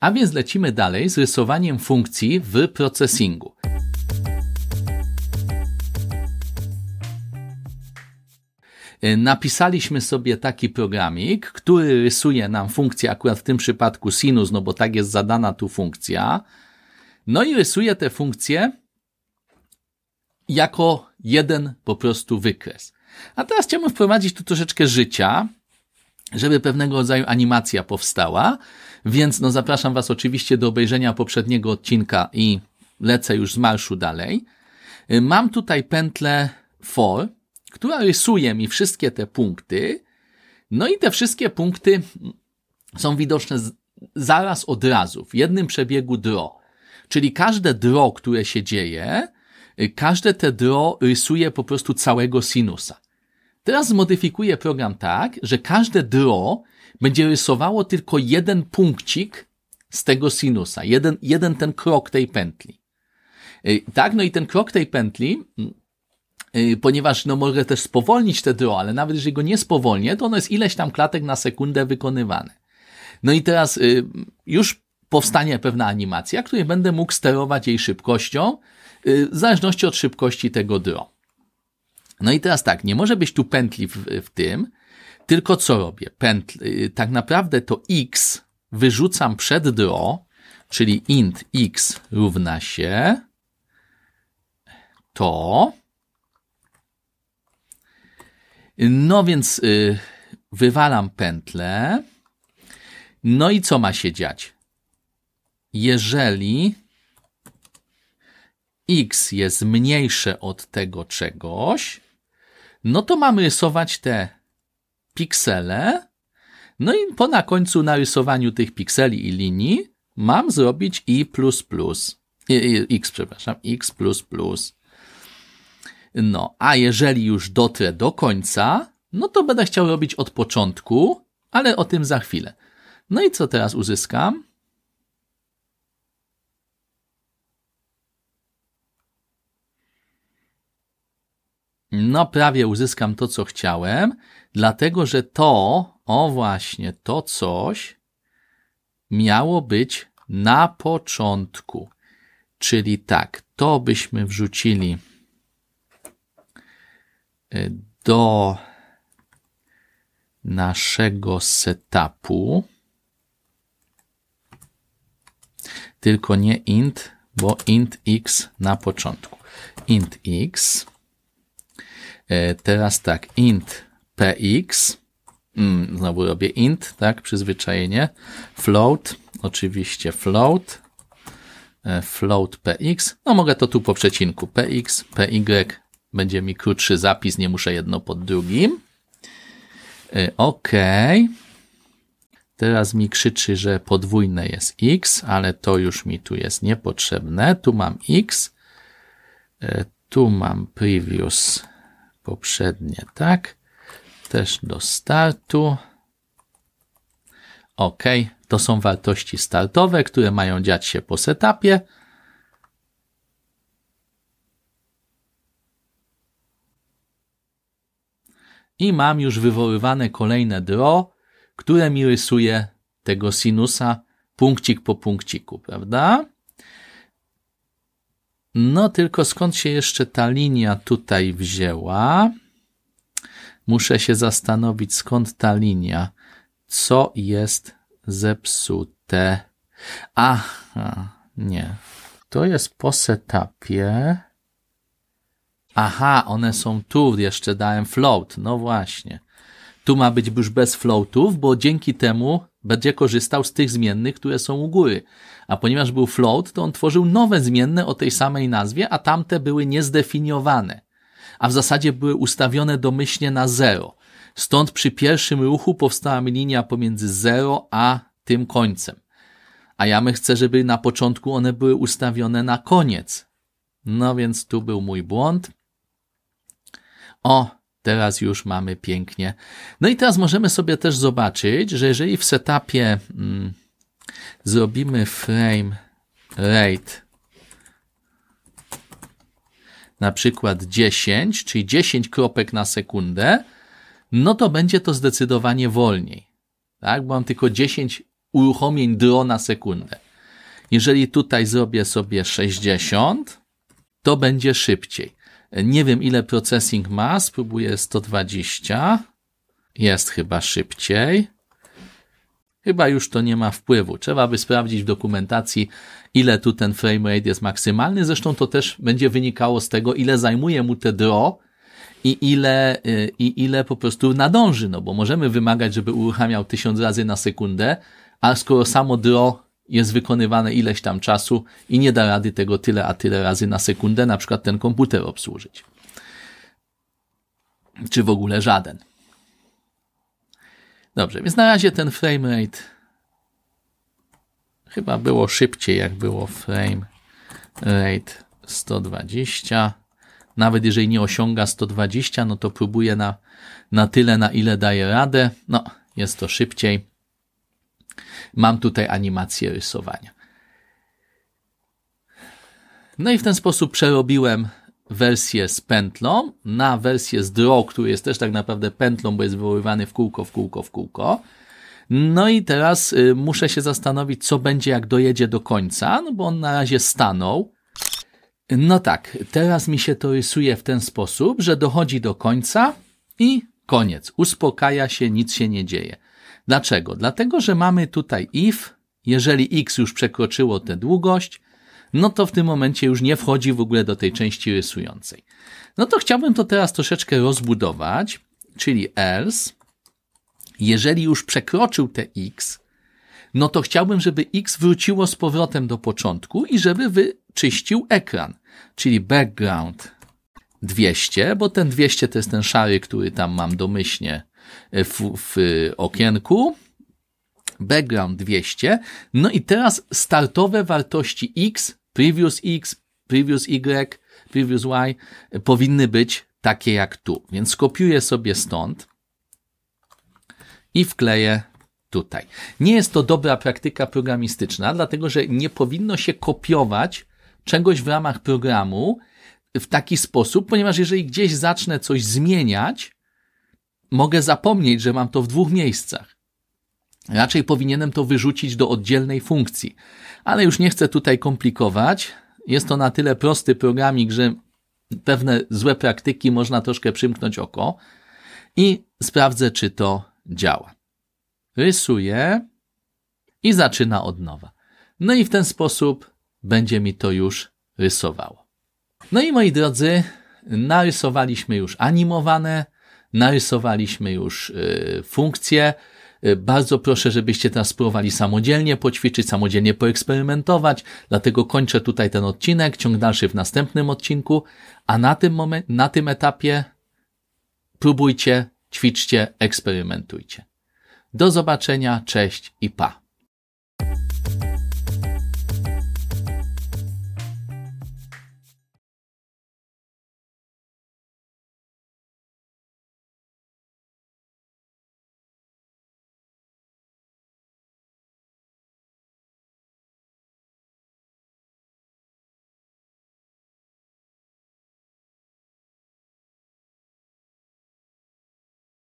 A więc lecimy dalej z rysowaniem funkcji w procesingu. napisaliśmy sobie taki programik, który rysuje nam funkcję, akurat w tym przypadku sinus, no bo tak jest zadana tu funkcja. No i rysuje tę funkcję jako jeden po prostu wykres. A teraz chciałbym wprowadzić tu troszeczkę życia żeby pewnego rodzaju animacja powstała. Więc no zapraszam Was oczywiście do obejrzenia poprzedniego odcinka i lecę już z marszu dalej. Mam tutaj pętlę for, która rysuje mi wszystkie te punkty. No i te wszystkie punkty są widoczne zaraz od razu, w jednym przebiegu dro. Czyli każde dro, które się dzieje, każde te dro rysuje po prostu całego sinusa. Teraz zmodyfikuję program tak, że każde draw będzie rysowało tylko jeden punkcik z tego sinusa, jeden, jeden ten krok tej pętli. Y, tak, no i ten krok tej pętli, y, y, ponieważ no mogę też spowolnić te draw, ale nawet jeżeli go nie spowolnię, to ono jest ileś tam klatek na sekundę wykonywane. No i teraz już powstanie pewna animacja, której będę mógł sterować jej szybkością, w zależności od szybkości tego draw. No i teraz tak, nie może być tu pętli w, w tym, tylko co robię? Pętli, y, tak naprawdę to x wyrzucam przed draw, czyli int x równa się to. No więc y, wywalam pętlę. No i co ma się dziać? Jeżeli x jest mniejsze od tego czegoś, no to mamy rysować te piksele. No i po na końcu narysowaniu tych pikseli i linii mam zrobić i plus plus. X, przepraszam, X plus plus. No, a jeżeli już dotrę do końca, no to będę chciał robić od początku, ale o tym za chwilę. No i co teraz uzyskam? no prawie uzyskam to, co chciałem, dlatego że to, o właśnie, to coś miało być na początku. Czyli tak, to byśmy wrzucili y, do naszego setupu. Tylko nie int, bo int x na początku. int x E, teraz tak, int px, mm, znowu robię int, tak, przyzwyczajenie, float, oczywiście float, e, float px, no mogę to tu po przecinku, px, py, będzie mi krótszy zapis, nie muszę jedno pod drugim. E, OK. Teraz mi krzyczy, że podwójne jest x, ale to już mi tu jest niepotrzebne. Tu mam x, tu mam previous poprzednie, tak? Też do startu. OK, to są wartości startowe, które mają dziać się po setupie. I mam już wywoływane kolejne draw, które mi rysuje tego sinusa punkcik po punkciku, prawda? No tylko skąd się jeszcze ta linia tutaj wzięła? Muszę się zastanowić, skąd ta linia. Co jest zepsute? Aha, nie. To jest po setupie. Aha, one są tu, jeszcze dałem float. No właśnie. Tu ma być już bez floatów, bo dzięki temu będzie korzystał z tych zmiennych, które są u góry. A ponieważ był float, to on tworzył nowe zmienne o tej samej nazwie, a tamte były niezdefiniowane. A w zasadzie były ustawione domyślnie na zero. Stąd przy pierwszym ruchu powstała mi linia pomiędzy zero a tym końcem. A ja my chcę, żeby na początku one były ustawione na koniec. No więc tu był mój błąd. O, Teraz już mamy pięknie. No i teraz możemy sobie też zobaczyć, że jeżeli w setupie mm, zrobimy frame rate na przykład 10, czyli 10 kropek na sekundę, no to będzie to zdecydowanie wolniej. Tak? Bo mam tylko 10 uruchomień dro na sekundę. Jeżeli tutaj zrobię sobie 60, to będzie szybciej. Nie wiem, ile processing ma. Spróbuję 120. Jest chyba szybciej. Chyba już to nie ma wpływu. Trzeba by sprawdzić w dokumentacji, ile tu ten frame rate jest maksymalny. Zresztą to też będzie wynikało z tego, ile zajmuje mu te draw i ile, y, i ile po prostu nadąży. No bo możemy wymagać, żeby uruchamiał tysiąc razy na sekundę, a skoro samo draw jest wykonywane ileś tam czasu i nie da rady tego tyle a tyle razy na sekundę, na przykład ten komputer obsłużyć. Czy w ogóle żaden. Dobrze, więc na razie ten frame rate chyba było szybciej, jak było frame rate 120. Nawet jeżeli nie osiąga 120, no to próbuje na, na tyle, na ile daje radę. No, jest to szybciej. Mam tutaj animację rysowania. No i w ten sposób przerobiłem wersję z pętlą na wersję z draw, który jest też tak naprawdę pętlą, bo jest wywoływany w kółko, w kółko, w kółko. No i teraz y, muszę się zastanowić, co będzie, jak dojedzie do końca, no bo on na razie stanął. No tak, teraz mi się to rysuje w ten sposób, że dochodzi do końca i koniec. Uspokaja się, nic się nie dzieje. Dlaczego? Dlatego, że mamy tutaj if, jeżeli x już przekroczyło tę długość, no to w tym momencie już nie wchodzi w ogóle do tej części rysującej. No to chciałbym to teraz troszeczkę rozbudować, czyli else, jeżeli już przekroczył te x, no to chciałbym, żeby X wróciło z powrotem do początku i żeby wyczyścił ekran, czyli background 200, bo ten 200 to jest ten szary, który tam mam domyślnie E, w, w okienku background 200. No i teraz startowe wartości X, previous X, previous Y, previous Y powinny być takie jak tu. Więc skopiuję sobie stąd i wkleję tutaj. Nie jest to dobra praktyka programistyczna, dlatego że nie powinno się kopiować czegoś w ramach programu w taki sposób, ponieważ jeżeli gdzieś zacznę coś zmieniać, mogę zapomnieć, że mam to w dwóch miejscach. Raczej powinienem to wyrzucić do oddzielnej funkcji, ale już nie chcę tutaj komplikować. Jest to na tyle prosty programik, że pewne złe praktyki można troszkę przymknąć oko i sprawdzę, czy to działa. Rysuję i zaczyna od nowa. No i w ten sposób będzie mi to już rysowało. No i moi drodzy, narysowaliśmy już animowane narysowaliśmy już y, funkcję. Y, bardzo proszę, żebyście teraz spróbowali samodzielnie poćwiczyć, samodzielnie poeksperymentować. Dlatego kończę tutaj ten odcinek, ciąg dalszy w następnym odcinku. A na tym, moment, na tym etapie próbujcie, ćwiczcie, eksperymentujcie. Do zobaczenia, cześć i pa.